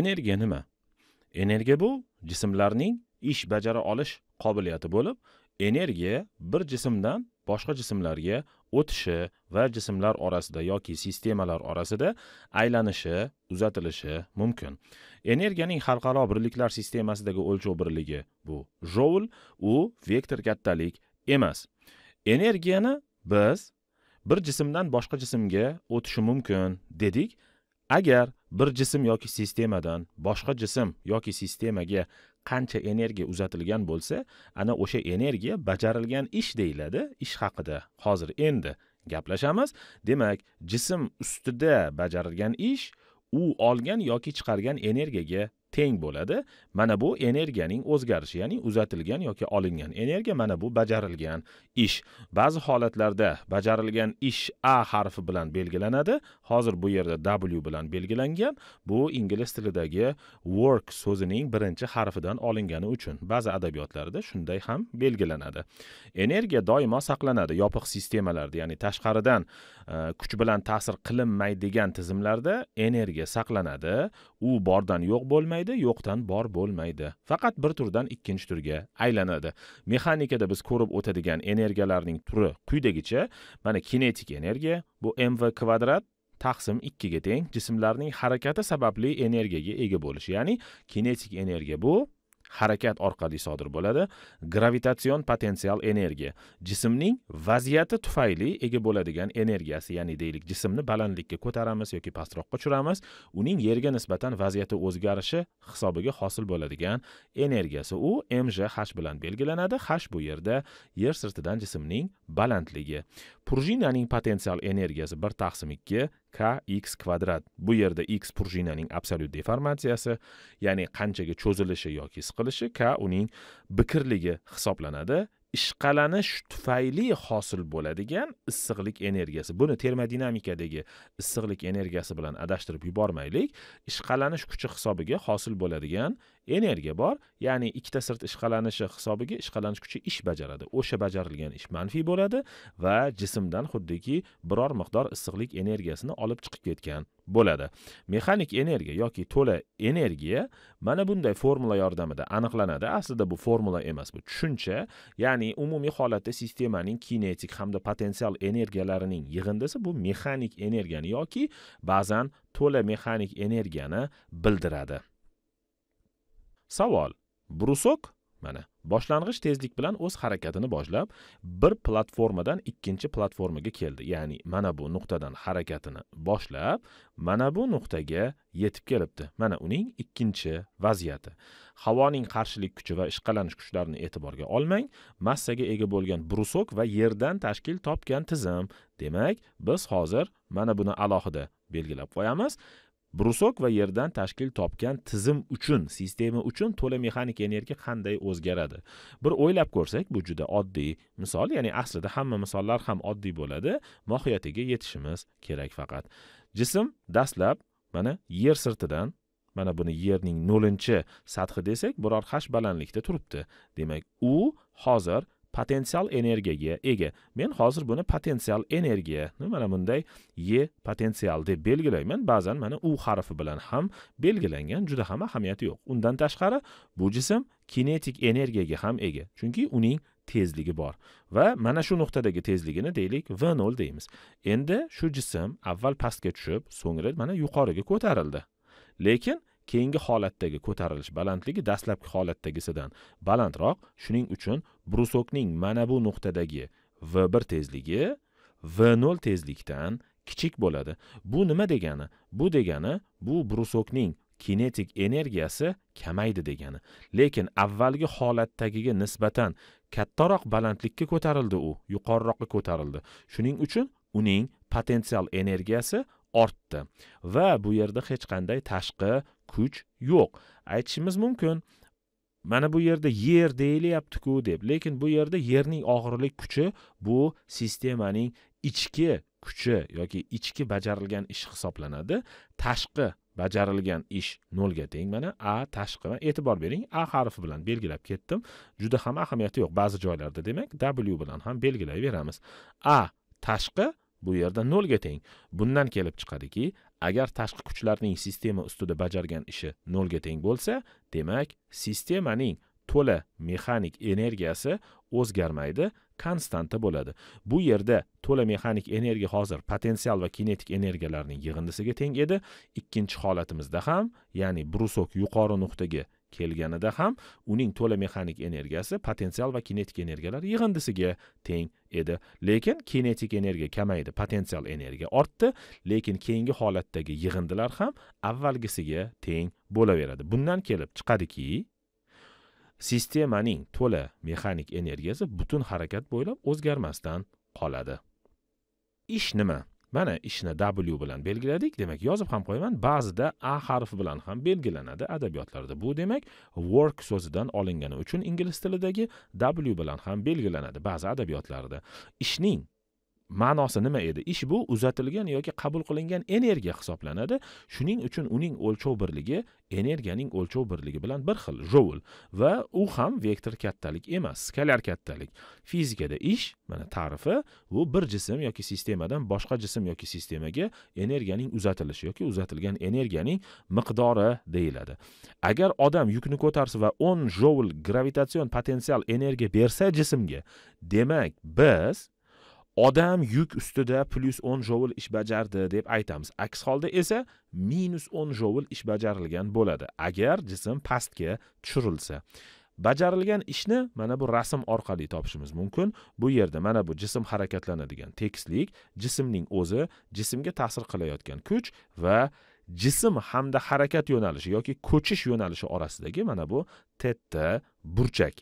energiya nima energiya bu jismlarning ish bajara olish qobiliyati bo'lib energiya bir jismdan boshqa jismlarga o'tishi va jismlar orasida yoki sistemalar orasida aylanishi uzatilishi mumkin energiyaning xalqaro birliklar sistemasidagi o'lchov birligi bu joul u vektor kattalik emas energiyani biz bir jismdan boshqa jismga o'tishi mumkin dedik agar bir jism yoki sistemadan boshqa jism yoki sistemaga qancha energiya uzatilgan bo'lsa ana o'sha energiya bajarilgan ish deyiladi ish haqida hozir endi gaplashamiz demak jism ustida bajarilgan ish u olgan yoki chiqargan energiyaga teng bo'ladi mana bu energiyaning o'zgarishi ya'ni uzatilgan yoki olingan energiya mana bu bajarilgan ish ba'zi holatlarda bajarilgan ish a harfi bilan belgilanadi hozir bu yerda w bilan belgilangan bu ingliz tilidagi work so'zining birinchi harfidan olingani uchun ba'zi adabiyotlarda shunday ham belgilanadi energiya doimo saqlanadi yopiq sistemalarda ya'ni tashqaridan e, kuch bilan ta'sir qilinmaydigan tizimlarda energiya saqlanadi u bordan yo'q bo'lmaydi bo'lmaydi yo'qdan bor bo'lmaydi faqat bir turdan ikkinchi turga aylanadi mexanikada biz ko'rib o'tadigan energiyalarning turi quyidagicha mana kinetik energiya bu mv kvadrat taqsim ikkiga teng jismlarning harakati sababli energiyaga ega bo'lishi ya'ni kinetik energiya bu harakat orqali sodir bo'ladi gravitatsion potensial energiya jismning vaziyati tufayli ega bo'ladigan energiyasi ya'ni deylik jismni balandlikka ko'taramiz yoki pastroqqa tushiramiz uning yerga nisbatan vaziyati o'zgarishi hisobiga hosil bo'ladigan energiyasi u mj h bilan belgilanadi h bu yerda yer sirtidan jismning balandligi prujinaning potensial energiyasi bir taqsim ikki kx kvadrat bu yerda x purjinaning absolyut deformatsiyasi ya'ni qanchaga cho'zilishi yoki siqilishi k uning bikirligi hisoblanadi ishqalanish tufayli hosil bo'ladigan issiqlik energiyasi buni termodinamikadagi issiqlik energiyasi bilan adashtirib yubormaylik ishqalanish kuchi hisobiga hosil bo'ladigan energiya bor ya'ni ikkita sirt ishqalanishi hisobiga ishqalanish kuchi ish bajaradi o'sha bajarilgan ish manfiy bo'ladi va jismdan xuddiki biror miqdor issiqlik energiyasini olib chiqib ketgan bo'ladi mexanik energiya yoki to'la energiya mana bunday formula yordamida aniqlanadi aslida bu formula emas bu tushuncha ya'ni umumiy holatda sistemaning kinetik hamda potensial energiyalarining yig'indisi bu mexanik energiyani yoki ba'zan to'la mexanik energiyani bildiradi savol brusok mana boshlang'ich tezlik bilan o'z harakatini boshlab bir platformadan ikkinchi platformaga keldi ya'ni mana bu nuqtadan harakatini boshlab mana bu nuqtaga yetib kelibdi mana uning ikkinchi vaziyati havoning qarshilik kuchi va ishqalanish kuchlarini e'tiborga olmang massaga ega bo'lgan brusok va yerdan tashkil topgan tizim demak biz hozir mana buni alohida belgilab qo'yamiz brusok va yerdan tashkil topgan tizim uchun sistema uchun to'la mexanik energiya qanday o'zgaradi bir o'ylab ko'rsak bu juda oddiy misol ya'ni aslida hamma misollar ham oddiy bo'ladi mohiyatiga yetishimiz kerak faqat jism dastlab mana yer sirtidan mana buni yerning 0 sathi desak biror xash balandlikda turibdi demak u hozir potensial energiyaga ega men hozir buni potensial energiya mana bunday e potensial deb belgilayman ba'zan mana u harfi bilan ham belgilangan juda ham ahamiyati yo'q undan tashqari bu jism kinetik energiyaga ham ega chunki uning tezligi bor va mana shu nuqtadagi tezligini deylik v nol deymiz endi shu jism avval pastga tushib so'ngra mana yuqoriga ko'tarildi lekin keyingi holatdagi ko'tarilish balandligi dastlabki holatdagisidan balandroq shuning uchun brusokning mana bu nuqtadagi v bir tezligi v nol tezlikdan kichik bo'ladi bu nima degani bu degani bu brusokning kinetik energiyasi kamaydi degani lekin avvalgi holatdagiga nisbatan kattaroq balandlikka ko'tarildi u yuqoriroqqa ko'tarildi shuning uchun uning potensial energiyasi ortdi va bu yerda hech qanday tashqi kuch yo'q aytishimiz mumkin mana bu yerda yer deyilyaptiku deb lekin bu yerda yerning og'irlik kuchi bu sistemaning ichki kuchi yoki ichki bajarilgan ish hisoblanadi tashqi bajarilgan ish nolga teng mana a tashqi e'tibor bering a harfi bilan belgilab ketdim juda ham ahamiyati yo'q ba'zi joylarda demak w bilan ham belgilayveramiz a tashqi bu yerda nolga teng bundan kelib chiqadiki agar tashqi kuchlarning sistema ustida bajargan ishi nolga teng bo'lsa demak sistemaning to'la mexanik energiyasi o'zgarmaydi konstanta bo'ladi bu yerda to'la mexanik energiya hozir potensial va kinetik energiyalarning yig'indisiga teng edi ikkinchi holatimizda ham ya'ni brusok yuqori nuqtaga kelganida ham uning to'la mexanik energiyasi potensial va kinetik energiyalar yig'indisiga teng edi lekin kinetik energiya kamaydi potensial energiya ortdi lekin keyingi holatdagi yig'indilar ham avvalgisiga teng bo'laveradi bundan kelib chiqadiki sistemaning to'la mexanik energiyasi butun harakat bo'ylab o'zgarmasdan qoladi ish nima mana ishni w bilan belgiladik demak yozib ham qo'yaman ba'zida a harfi bilan ham belgilanadi adabiyotlarda bu demak work so'zidan olingani uchun ingliz tilidagi w bilan ham belgilanadi ba'zi adabiyotlarda ishning ma'nosi nima edi ish bu uzatilgan yoki qabul qilingan energiya hisoblanadi shuning uchun uning o'lchov birligi energiyaning o'lchov birligi bilan bir xil joul va u ham vektor kattalik emas skalyar kattalik fizikada ish mana ta'rifi bu bir jism yoki sistemadan boshqa jism yoki sistemaga energiyaning uzatilishi yoki uzatilgan energiyaning miqdori deyiladi agar odam yukni ko'tarsa va o'n joul gravitatsion potensial energiya bersa jismga demak biz odam yuk ustida plyus 10 jovul ish bajardi deb aytamiz aks holda esa minus 10 jovul ish bajarilgan bo'ladi agar jism pastga tushirilsa bajarilgan ishni mana bu rasm orqali topishimiz mumkin bu yerda mana bu jism harakatlanadigan tekislik jismning o'zi jismga ta'sir qilayotgan kuch va jism hamda harakat yo'nalishi yoki ko'chish yo'nalishi orasidagi mana bu tetta burchak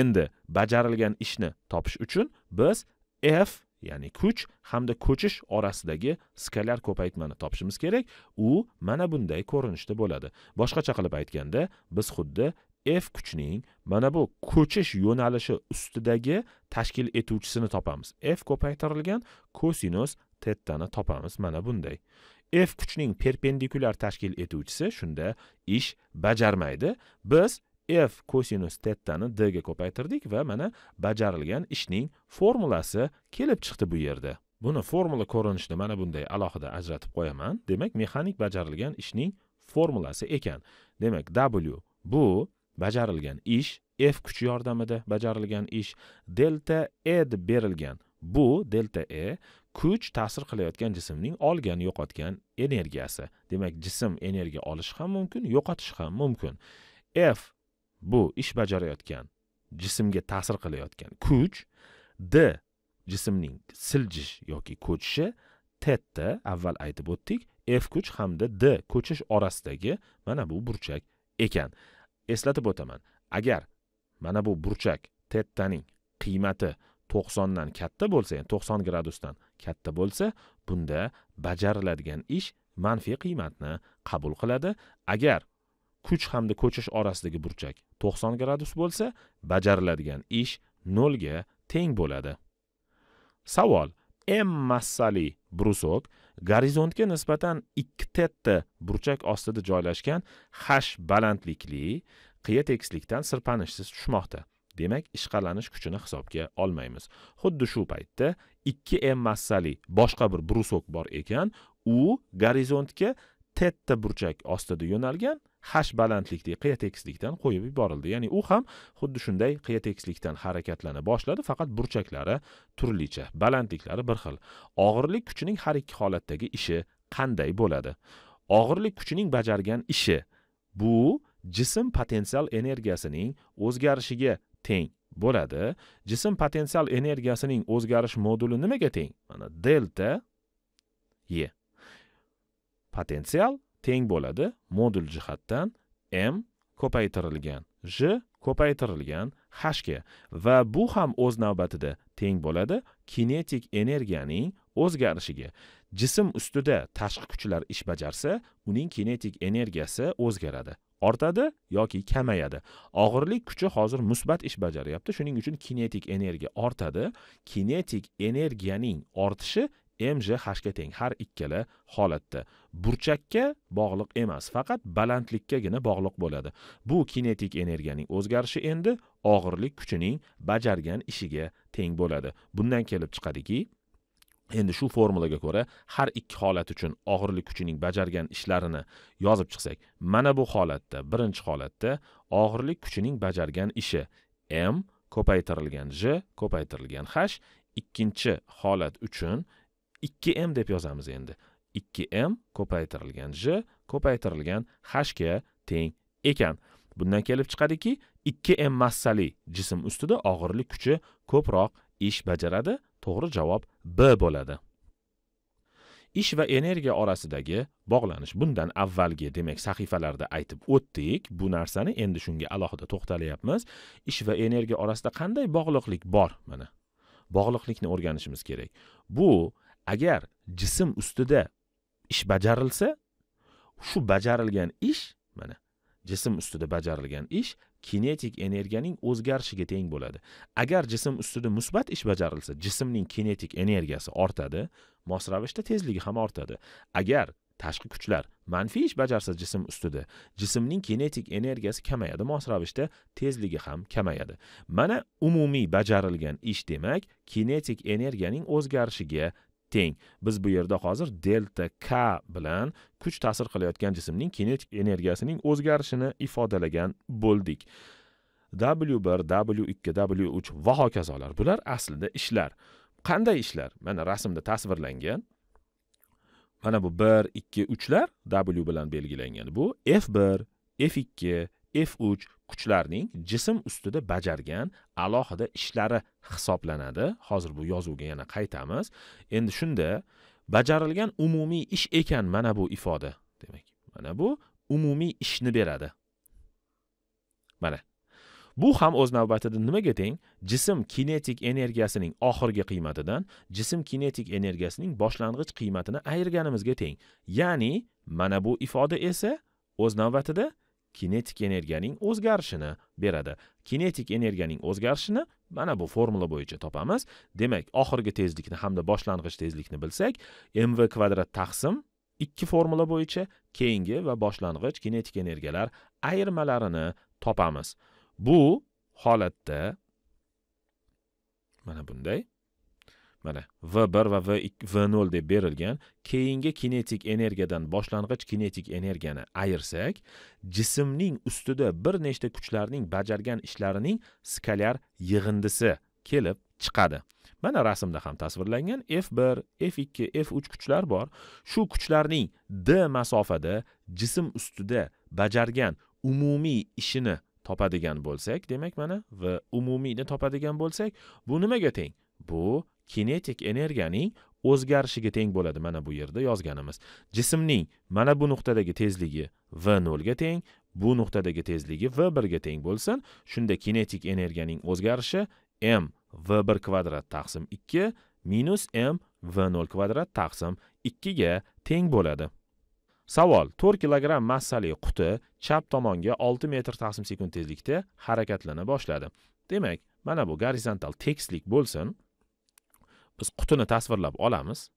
endi bajarilgan ishni topish uchun biz f ya'ni kuch hamda ko'chish orasidagi skalar ko'paytmani topishimiz kerak u mana bunday ko'rinishda bo'ladi boshqacha qilib aytganda biz xuddi f kuchning mana bu ko'chish yo'nalishi ustidagi tashkil etuvchisini topamiz f ko'paytirilgan kosinus ni topamiz mana bunday f kuchning perpendikulyar tashkil etuvchisi shunda ish bajarmaydi biz f kosinus tettani d ga ko'paytirdik va mana bajarilgan ishning formulasi kelib chiqdi bu yerda buni formula ko'rinishida mana bunday alohida ajratib qo'yaman demak mexanik bajarilgan ishning formulasi ekan demak w bu bajarilgan ish f kuchi yordamida bajarilgan ish delta e deb berilgan bu delta e kuch ta'sir qilayotgan jismning olgan yo'qotgan energiyasi demak jism energiya olishi ham mumkin yo'qotishi ham mumkin f bu ish bajarayotgan jismga ta'sir qilayotgan kuch d jismning siljish yoki ko'chishi tetta avval aytib o'tdik f kuch hamda d ko'chish orasidagi mana bu burchak ekan eslatib o'taman agar mana bu burchak tettaning qiymati to'qsondan katta bo'lsa ya'ni to'qson gradusdan katta bo'lsa bunda bajariladigan ish manfiy qiymatni qabul qiladi agar kuch hamda ko'chish orasidagi burchak 90 gradus bo'lsa bajariladigan ish 0 ga teng bo'ladi savol m massali brusok gorizontga nisbatan 2 tetta burchak ostida joylashgan hash balandlikli qiya tekislikdan sirpanishsiz tushmoqda demak ishqalanish kuchini hisobga olmaymiz xuddi shu paytda 2 m massali boshqa bir brusok bor ekan u gorizontga tetta burchak ostida yo'nalgan hash balandlikdagi qiya tekislikdan qo'yib yuborildi ya'ni u ham xuddi shunday qiya tekislikdan harakatlana boshladi faqat burchaklari turlicha balandliklari bir xil og'irlik kuchining har ikki holatdagi ishi qanday bo'ladi og'irlik kuchining bajargan ishi bu jism potensial energiyasining o'zgarishiga teng bo'ladi jism potensial energiyasining o'zgarish moduli nimaga teng mana delta e potensial teng bo'ladi modul jihatdan m ko'paytirilgan j ko'paytirilgan hashga va bu ham o'z navbatida teng bo'ladi kinetik energiyaning o'zgarishiga jism ustida tashqi kuchlar ish bajarsa uning kinetik energiyasi o'zgaradi ortadi yoki kamayadi og'irlik kuchi hozir musbat ish bajaryapti shuning uchun kinetik energiya ortadi kinetik energiyaning ortishi mj hashga teng har ikkala holatda burchakka bog'liq emas faqat balandlikkagina bog'liq bo'ladi bu kinetik energiyaning o'zgarishi endi og'irlik kuchining bajargan ishiga teng bo'ladi bundan kelib chiqadiki endi shu formulaga ko'ra har ikki holat uchun og'irlik kuchining bajargan ishlarini yozib chiqsak mana bu holatda birinchi holatda og'irlik kuchining bajargan ishi m ko'paytirilgan j ko'paytirilgan h ikkinchi holat uchun 2m deb yozamiz endi 2m ko'paytirilgan j ko'paytirilgan h ga teng ekan bundan kelib chiqadiki 2m massali jism ustida og'irlik kuchi ko'proq ish bajaradi to'g'ri javob b bo'ladi ish va energiya orasidagi bog'lanish bundan avvalgi demak sahifalarda aytib o'tdik bu narsani endi shunga alohida to'xtalyapmiz ish va energiya orasida qanday bog'liqlik bor mana bog'liqlikni o'rganishimiz kerak bu agar jism ustida ish bajarilsa shu bajarilgan ish mana jism ustida bajarilgan ish kinetik energiyaning o'zgarishiga teng bo'ladi agar jism ustida musbat ish bajarilsa jismning kinetik energiyasi ortadi mos ravishda tezligi ham ortadi agar tashqi kuchlar manfiy ish bajarsa jism ustida jismning kinetik energiyasi kamayadi mos ravishda tezligi ham kamayadi mana umumiy bajarilgan ish demak kinetik energiyaning o'zgarishiga teng biz bu yerda hozir delta k bilan kuch ta'sir qilayotgan jismning kinetik energiyasining o'zgarishini ifodalagan bo'ldik w bir w ikki w uch va hokazolar bular aslida ishlar qanday ishlar mana rasmda tasvirlangan mana bu bir ikki uchlar w bilan belgilangan bu f bir f ikki f 3 kuchlarning jism ustida bajargan alohida ishlari hisoblanadi hozir bu yozuvga yana qaytamiz endi shunda bajarilgan umumiy ish ekan mana bu ifoda demak mana bu umumiy ishni beradi mana bu ham o'z navbatida nimaga teng jism kinetik energiyasining oxirgi qiymatidan jism kinetik energiyasining boshlang'ich qiymatini ayirganimizga teng ya'ni mana bu ifoda esa o'z navbatida kinetik energiyaning o'zgarishini beradi kinetik energiyaning o'zgarishini mana bu formula bo'yicha topamiz demak oxirgi tezlikni hamda boshlang'ich tezlikni bilsak mv kvadrat taqsim ikki formula bo'yicha keyingi va boshlang'ich kinetik energiyalar ayirmalarini topamiz bu holatda mana bunday mana v1 va v0 deb berilgan keyingi kinetik energiyadan boshlang'ich kinetik energiyani ayirsak jismning ustida bir nechta kuchlarning bajargan ishlarining skalyar yig'indisi kelib chiqadi mana rasmda ham tasvirlangan f1 f2 f3 kuchlar bor shu kuchlarning d masofada jism ustida bajargan umumiy ishini topadigan bo'lsak demak mana va umumiyni topadigan bo'lsak bu nimaga teng bu kinetik energiyaning o'zgarishiga teng bo'ladi mana bu yerda yozganimiz jismning mana bu nuqtadagi tezligi v nolga teng bu nuqtadagi tezligi v birga teng bo'lsin shunda kinetik energiyaning o'zgarishi m v bir kvadrat taqsim ikki minus m v nol kvadrat taqsim ikkiga teng bo'ladi savol to'rt kilogramm massali quti chap tomonga olti metr taqsim sekund tezlikda harakatlana boshladi demak mana bu gorizontal tekislik bo'lsin biz qutini tasvirlab olamiz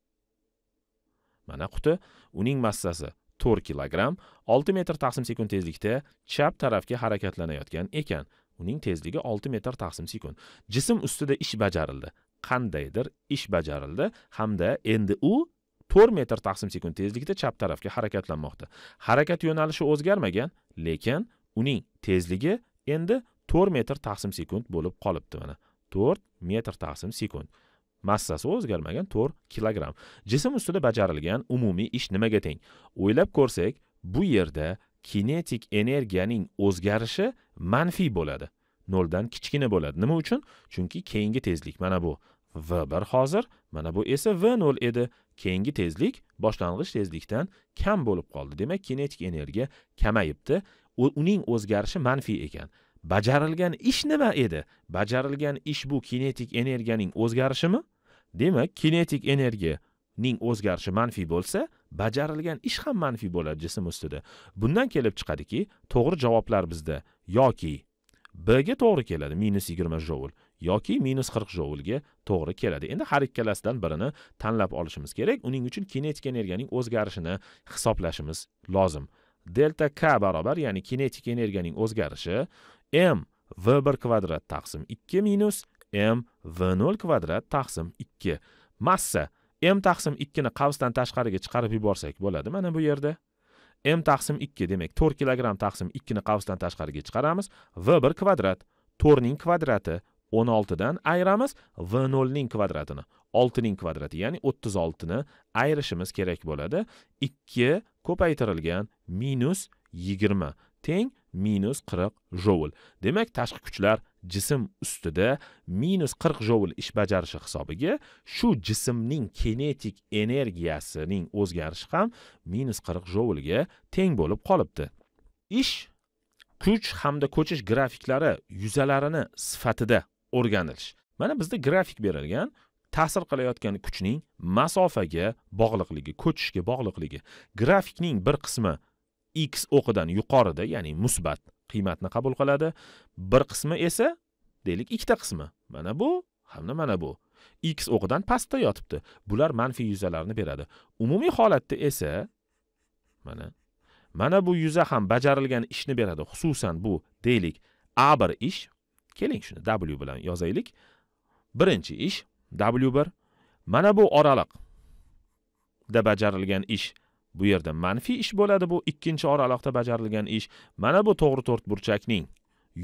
mana quti uning massasi to'rt kilogramm olti metr taqsim sekund tezlikda chap tarafga harakatlanayotgan ekan uning tezligi olti metr taqsim sekund jism ustida ish bajarildi qandaydir ish bajarildi hamda endi u to'rt metr taqsim sekund tezlikda chap tarafga harakatlanmoqda harakat yo'nalishi o'zgarmagan lekin uning tezligi endi to'rt metr taqsim sekund bo'lib qolibdi mana to'rt metr taqsim sekund massasi o'zgarmagan to'rt kilogramm jism ustida bajarilgan umumiy ish nimaga teng o'ylab ko'rsak bu yerda kinetik energiyaning o'zgarishi manfiy bo'ladi noldan kichkina bo'ladi nima uchun chunki keyingi tezlik mana bu v bir hozir mana bu esa v nol edi keyingi tezlik boshlang'ich tezlikdan kam bo'lib qoldi demak kinetik energiya kamayibdi uning o'zgarishi manfiy ekan bajarilgan ish nima edi bajarilgan ish bu kinetik energiyaning o'zgarishimi demak kinetik energiyaning o'zgarishi manfiy bo'lsa bajarilgan ish ham manfiy bo'ladi jism ustida bundan kelib chiqadiki to'g'ri javoblar bizda yoki b ga to'g'ri keladi minus yigirma joul yoki minus qirq joulga to'g'ri keladi endi har ikkalasidan birini tanlab olishimiz kerak uning uchun kinetik energiyaning o'zgarishini hisoblashimiz lozim delta k barobar ya'ni kinetik energiyaning o'zgarishi m v1 kvadrat taqsim 2 minus m v0 kvadrat taqsim 2 massa m taqsim 2 ni qavsdan tashqariga chiqarib yuborsak bo'ladi mana bu yerda m taqsim 2 demak 4 kg taqsim 2 ni qavsdan tashqariga chiqaramiz v1 kvadrat 4 ning kvadrati 16 dan ayiramiz v0 ning kvadratini 6 ning kvadrati ya'ni 36 ni ayirishimiz kerak bo'ladi 2 ko'paytirilgan minus teng minus 40 joul demak tashqi kuchlar jism ustida minus 40 joul ish bajarishi hisobiga shu jismning kinetik energiyasining o'zgarishi ham minus 40 joulga teng bo'lib qolibdi ish kuch hamda ko'chish grafiklari yuzalarini sifatida o'rganilish mana bizda grafik berilgan ta'sir qilayotgan kuchning masofaga bog'liqligi ko'chishga bog'liqligi grafikning bir qismi x o'qidan yuqorida ya'ni musbat qiymatni qabul qiladi bir qismi esa deylik ikkita qismi mana bu hamda mana bu x o'qidan pastda yotibdi bular manfiy yuzalarni beradi umumiy holatda esa mana mana bu yuza ham bajarilgan ishni beradi xususan bu deylik a bir ish keling shuni w bilan yozaylik birinchi ish w bir mana bu oraliqda bajarilgan ish bu yerda manfiy ish bo'ladi bu ikkinchi oraliqda bajarilgan ish mana bu to'g'ri to'rtburchakning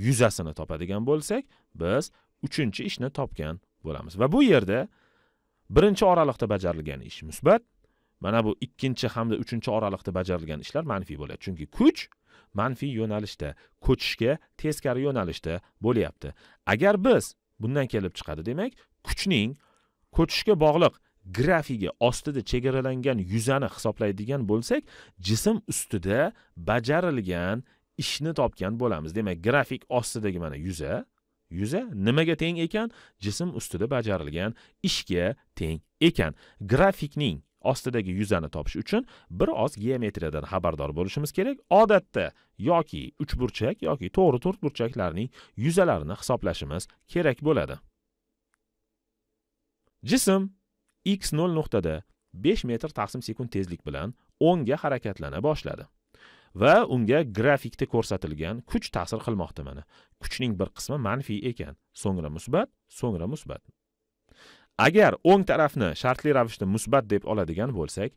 yuzasini topadigan bo'lsak biz uchinchi ishni topgan bo'lamiz va bu yerda birinchi oraliqda bajarilgan ish musbat mana bu ikkinchi hamda uchinchi oraliqda bajarilgan ishlar manfiy bo'ladi chunki kuch manfiy yo'nalishda ko'chishga teskari yo'nalishda bo'lyapti agar biz bundan kelib chiqadi demak kuchning ko'chishga bog'liq grafigi ostida chegaralangan yuzani hisoblaydigan bo'lsak jism ustida bajarilgan ishni topgan bo'lamiz demak grafik ostidagi mana yuza yuza nimaga teng ekan jism ustida bajarilgan ishga teng ekan grafikning ostidagi yuzani topish uchun bir oz geometriyadan xabardor bo'lishimiz kerak odatda yoki uchburchak yoki to'g'ri to'rt burchaklarning yuzalarini hisoblashimiz kerak bo'ladi jism x 0 nuqtada 5 metr taqsim sekund tezlik bilan o'ngga harakatlana boshladi va unga grafikda ko'rsatilgan kuch ta'sir qilmoqda mana kuchning bir qismi manfiy ekan so'ngra musbat so'ngra musbat agar o'ng tarafni shartli ravishda musbat deb oladigan bo'lsak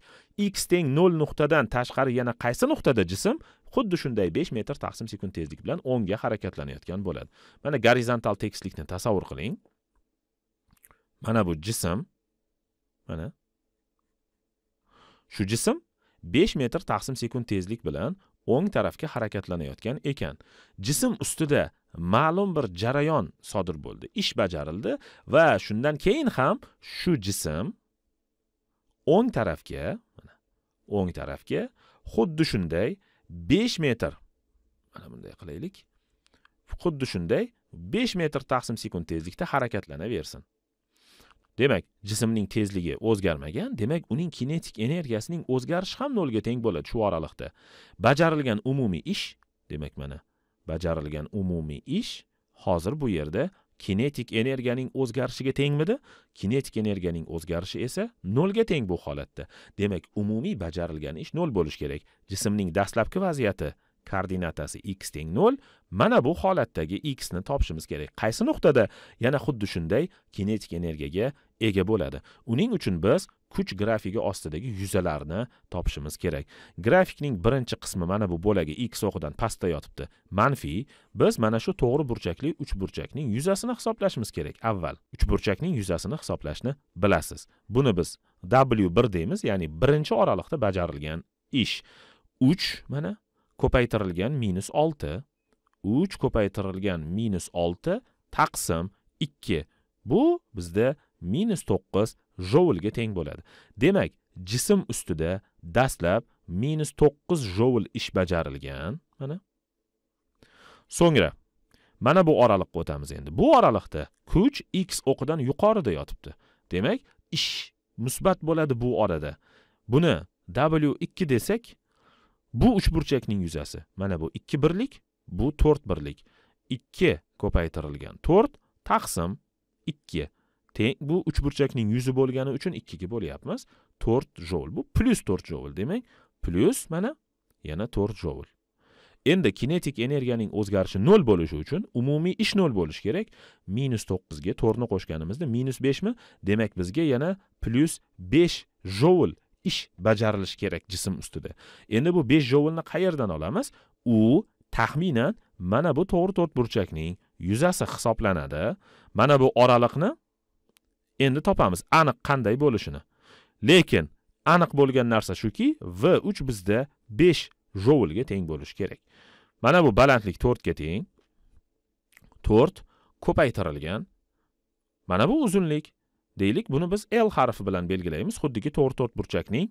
x teng 0 nuqtadan tashqari yana qaysi nuqtada jism xuddi shunday 5 metr taqsim sekund tezlik bilan o'ngga harakatlanayotgan bo'ladi mana gorizontal tekislikni tasavvur qiling mana bu jism mana shu jism 5 metr taqsim sekund tezlik bilan o'ng tarafga harakatlanayotgan ekan jism ustida ma'lum bir jarayon sodir bo'ldi ish bajarildi va shundan keyin ham shu jism o'ng tarafga o'ng tarafga xuddi shunday 5 metr mana bunday qilaylik xuddi shunday 5 metr taqsim sekund tezlikda harakatlanaversin demak jismning tezligi o'zgarmagan demak uning kinetik energiyasining o'zgarishi ham nolga teng bo'ladi shu oraliqda bajarilgan umumiy ish demak mana bajarilgan umumiy ish hozir bu yerda kinetik energiyaning o'zgarishiga tengmidi kinetik energiyaning o'zgarishi esa nolga teng bu holatda demak umumiy bajarilgan ish nol bo'lishi kerak jismning dastlabki vaziyati koordinatasi x teng nol mana bu holatdagi x ni topishimiz kerak qaysi nuqtada yana xuddi shunday kinetik energiyaga ega bo'ladi uning uchun biz kuch grafigi ostidagi yuzalarni topishimiz kerak grafikning birinchi qismi mana bu bo'lagi x o'qidan pastda yotibdi manfiy biz mana shu to'g'ri burchakli uchburchakning yuzasini hisoblashimiz kerak avval uchburchakning yuzasini hisoblashni bilasiz buni biz w 1 deymiz ya'ni birinchi oraliqda bajarilgan ish 3 mana ko'paytirilgan minus 3 ko'paytirilgan minus taqsim 2 bu bizda minus to'qqiz joulga teng bo'ladi demak jism ustida dastlab minus to'qqiz joul ish bajarilgan mana so'ngra mana bu oraliqqa o'tamiz endi bu oraliqda kuch x o'qidan yuqorida yotibdi demak ish musbat bo'ladi bu orada buni w 2 desak bu uchburchakning yuzasi mana bu ikki birlik bu to'rt birlik ikki ko'paytirilgan to'rt taqsim ikki teng bu uchburchakning yuzi bo'lgani uchun ikkiga bo'lyapmiz to'rt joul bu plyus to'rt joul demak plyus mana yana to'rt joul endi kinetik energiyaning o'zgarishi nol bo'lishi uchun umumiy ish nol bo'lishi kerak minus to'qqizga to'rtni qo'shganimizda minus beshmi demak bizga yana plyus besh joul ish bajarilishi kerak jism ustida endi bu besh joulni qayerdan olamiz u taxminan mana bu to'g'ri to'rtburchakning yuzasi hisoblanadi mana bu oraliqni endi topamiz aniq qanday bo'lishini lekin aniq bo'lgan narsa shuki v uch bizda besh jovulga teng bo'lishi kerak mana bu balandlik to'rtga teng to'rt ko'paytirilgan mana bu uzunlik deylik buni biz l harfi bilan belgilaymiz xuddiki to'rt to'rt burchakning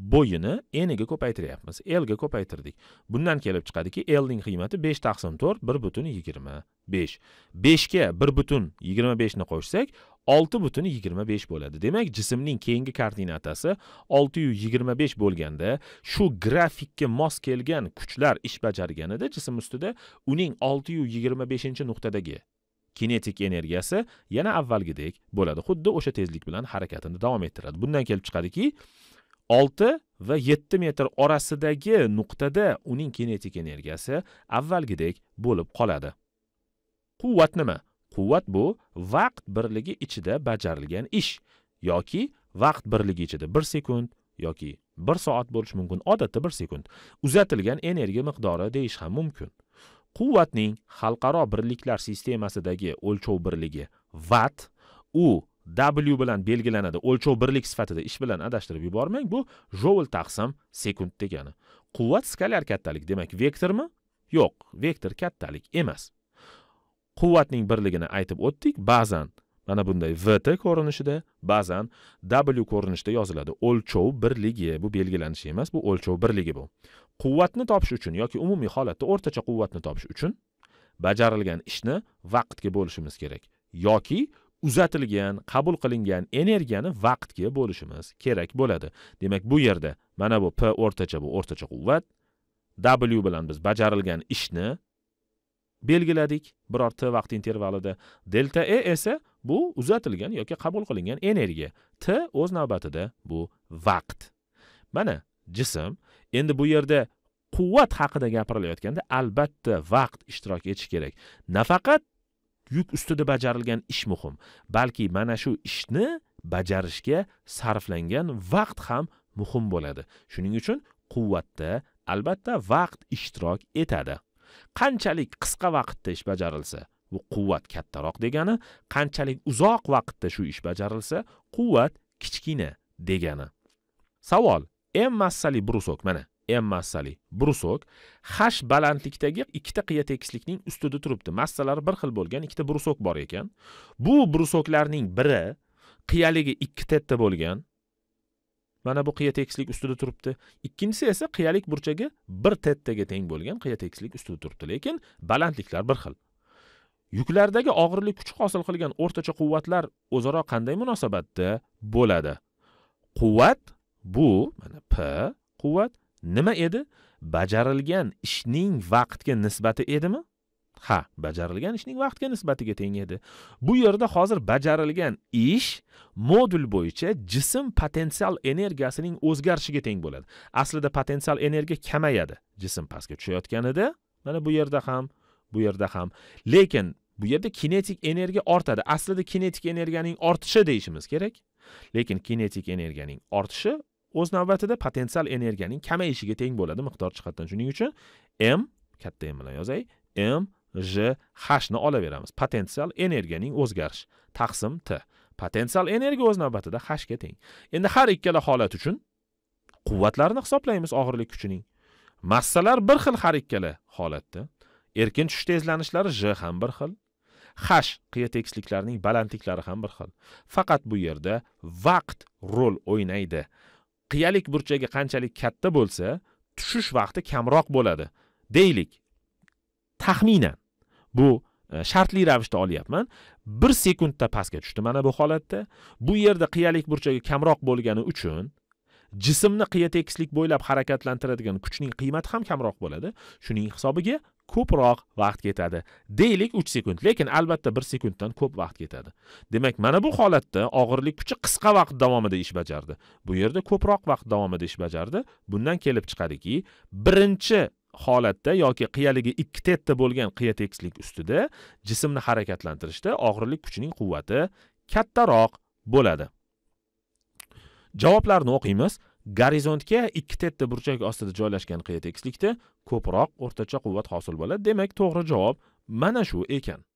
bo'yini eniga ko'paytiryapmiz ga ko'paytirdik bundan kelib chiqadiki ning qiymati besh taqsim to'rt bir butun yigirma besh beshga bir butun yigirma beshni qo'shsak olti butun yigirma besh bo'ladi demak jismning keyingi koordinatasi olti yuz yigirma besh bo'lganda shu grafikka mos kelgan kuchlar ish bajarganida jism ustida uning olti yuz yigirma beshinchi nuqtadagi kinetik energiyasi yana avvalgidek bo'ladi xuddi o'sha tezlik bilan harakatini davom ettiradi bundan kelib chiqadiki olti va yetti metr orasidagi nuqtada uning kinetik energiyasi avvalgidek bo'lib qoladi quvvat nima quvvat bu vaqt birligi ichida bajarilgan ish yoki vaqt birligi ichida bir sekund yoki bir soat bo'lishi mumkin odatda bir sekund uzatilgan energiya miqdori deyish ham mumkin quvvatning xalqaro birliklar sistemasidagi o'lchov birligi vat u w bilan belgilanadi o'lchov birlik sifatida ish bilan adashtirib yubormang bu joul taqsim sekund degani quvvat skalyar kattalik demak vektormi yo'q vektor kattalik emas quvvatning birligini aytib o'tdik ba'zan mana bunday vt ko'rinishida ba'zan w ko'rinishida yoziladi o'lchov birligi bu belgilanishi emas bu o'lchov birligi bu quvvatni topish uchun yoki umumiy holatda o'rtacha quvvatni topish uchun bajarilgan ishni vaqtga bo'lishimiz kerak yoki uzatilgan qabul qilingan energiyani vaqtga bo'lishimiz kerak bo'ladi demak bu yerda mana bu p o'rtacha bu o'rtacha quvvat w bilan biz bajarilgan ishni belgiladik biror t vaqt intervalida delta e esa bu uzatilgan yoki qabul qilingan energiya t o'z navbatida bu vaqt mana jism endi bu yerda quvvat haqida gapirilayotganda albatta vaqt ishtirok etishi kerak nafaqat yuk ustida bajarilgan ish muhim balki mana shu ishni bajarishga sarflangan vaqt ham muhim bo'ladi shuning uchun quvvatda albatta vaqt ishtirok etadi qanchalik qisqa vaqtda ish bajarilsa bu quvvat kattaroq degani qanchalik uzoq vaqtda shu ish bajarilsa quvvat kichkina degani savol m massali brusok mana m massali brusok h balandlikdagi ikkita qiya tekislikning ustida turibdi massalari bir xil bo'lgan ikkita brusok bor ekan bu brusoklarning biri qiyaligi ikki tetta bo'lgan mana bu qiya tekislik ustida turibdi ikkinchisi esa qiyalik burchagi bir tettaga teng bo'lgan qiya tekislik ustida turibdi lekin balandliklar bir xil yuklardagi og'irlik kuch hosil qilgan o'rtacha quvvatlar o'zaro qanday munosabatda bo'ladi quvvat bu mana p quvvat nima edi bajarilgan ishning vaqtga nisbati edimi ha bajarilgan ishning vaqtga nisbatiga teng edi bu yerda hozir bajarilgan ish modul bo'yicha jism potensial energiyasining o'zgarishiga teng bo'ladi aslida potensial energiya kamayadi jism pastga tushayotganida mana bu yerda ham bu yerda ham lekin bu yerda kinetik energiya ortadi aslida kinetik energiyaning ortishi deyishimiz kerak lekin kinetik energiyaning ortishi o'z navbatida potensial energiyaning kamayishiga teng bo'ladi miqdor jihatdan shuning uchun m katta m bilan yozay m j hni olaveramiz potensial energiyaning o'zgarish taqsim t potensial energiya o'z navbatida hashga teng endi har ikkala holat uchun quvvatlarni hisoblaymiz og'irlik kuchining massalar bir xil har ikkala holatda erkin tushish tezlanishlari j ham bir xil hash qiya tekisliklarning balandliklari ham bir xil faqat bu yerda vaqt rol o'ynaydi qiyalik burchagi qanchalik katta bo'lsa tushish vaqti kamroq bo'ladi deylik taxminan bu e, shartli ravishda olyapman bir sekundda pastga tushdi mana bu holatda bu yerda qiyalik burchagi kamroq bo'lgani uchun jismni qiya tekislik bo'ylab harakatlantiradigan kuchning qiymati ham kamroq bo'ladi shuning hisobiga ko'proq vaqt ketadi deylik 3 sekund lekin albatta 1 sekunddan ko'p vaqt ketadi demak mana bu holatda og'irlik kuchi qisqa vaqt davomida ish bajardi bu yerda ko'proq vaqt davomida ish bajardi bundan kelib chiqadiki birinchi holatda yoki qiyaligi ikki tetda bo'lgan qiya tekislik ustida jismni harakatlantirishda og'irlik kuchining quvvati kattaroq bo'ladi javoblarni o'qiymiz gorizontga ikki tetta burchak ostida joylashgan qiya tekislikda ko'proq o'rtacha quvvat hosil bo'ladi demak to'g'ri javob mana shu ekan